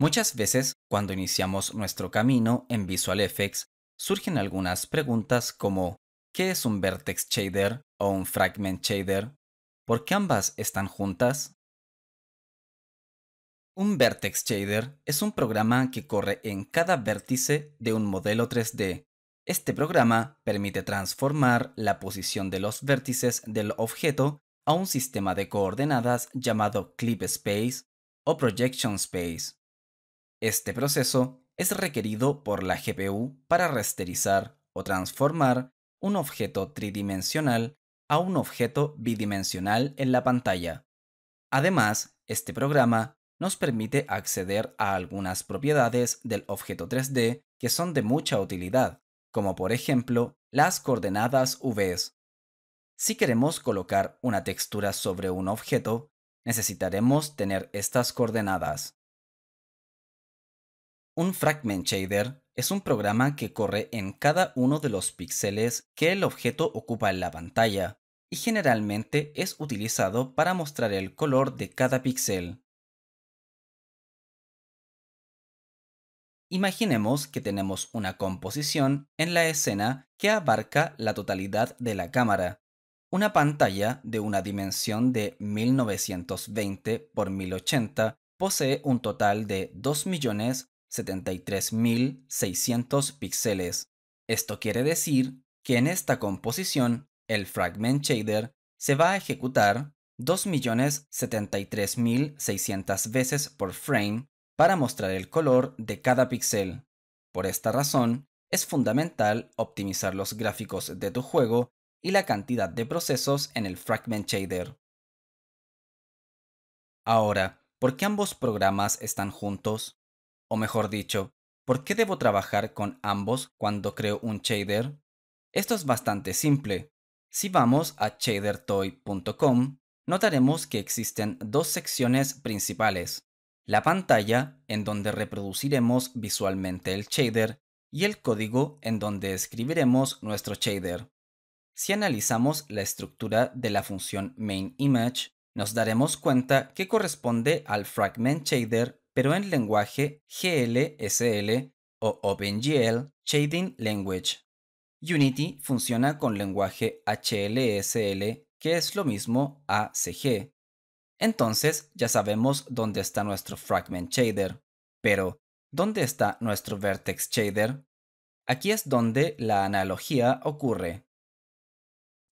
Muchas veces, cuando iniciamos nuestro camino en Visual Effects, surgen algunas preguntas como ¿qué es un vertex shader o un fragment shader? ¿Por qué ambas están juntas? Un vertex shader es un programa que corre en cada vértice de un modelo 3D. Este programa permite transformar la posición de los vértices del objeto a un sistema de coordenadas llamado clip space o projection space. Este proceso es requerido por la GPU para rasterizar o transformar un objeto tridimensional a un objeto bidimensional en la pantalla. Además, este programa nos permite acceder a algunas propiedades del objeto 3D que son de mucha utilidad, como por ejemplo las coordenadas UV. Si queremos colocar una textura sobre un objeto, necesitaremos tener estas coordenadas. Un fragment shader es un programa que corre en cada uno de los píxeles que el objeto ocupa en la pantalla y generalmente es utilizado para mostrar el color de cada píxel. Imaginemos que tenemos una composición en la escena que abarca la totalidad de la cámara, una pantalla de una dimensión de 1920 x 1080 posee un total de millones 73.600 píxeles. Esto quiere decir que en esta composición el Fragment Shader se va a ejecutar 2.073.600 veces por frame para mostrar el color de cada píxel. Por esta razón, es fundamental optimizar los gráficos de tu juego y la cantidad de procesos en el Fragment Shader. Ahora, ¿por qué ambos programas están juntos? O mejor dicho, ¿por qué debo trabajar con ambos cuando creo un shader? Esto es bastante simple. Si vamos a shadertoy.com, notaremos que existen dos secciones principales. La pantalla, en donde reproduciremos visualmente el shader, y el código, en donde escribiremos nuestro shader. Si analizamos la estructura de la función mainImage, nos daremos cuenta que corresponde al fragment shader pero en lenguaje GLSL o OpenGL Shading Language. Unity funciona con lenguaje HLSL, que es lo mismo a CG. Entonces ya sabemos dónde está nuestro Fragment Shader, pero ¿dónde está nuestro Vertex Shader? Aquí es donde la analogía ocurre.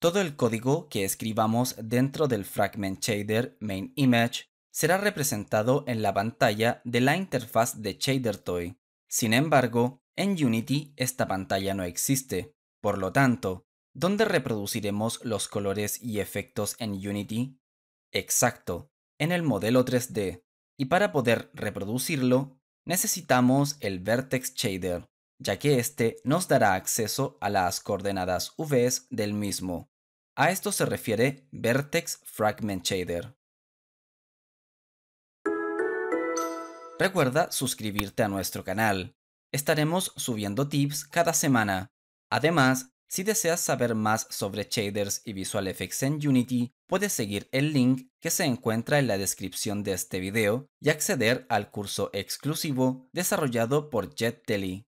Todo el código que escribamos dentro del Fragment Shader Main Image será representado en la pantalla de la interfaz de ShaderToy. Sin embargo, en Unity esta pantalla no existe. Por lo tanto, ¿dónde reproduciremos los colores y efectos en Unity? Exacto, en el modelo 3D. Y para poder reproducirlo, necesitamos el Vertex Shader, ya que este nos dará acceso a las coordenadas Vs del mismo. A esto se refiere Vertex Fragment Shader. Recuerda suscribirte a nuestro canal. Estaremos subiendo tips cada semana. Además, si deseas saber más sobre shaders y visual effects en Unity, puedes seguir el link que se encuentra en la descripción de este video y acceder al curso exclusivo desarrollado por JetTelly.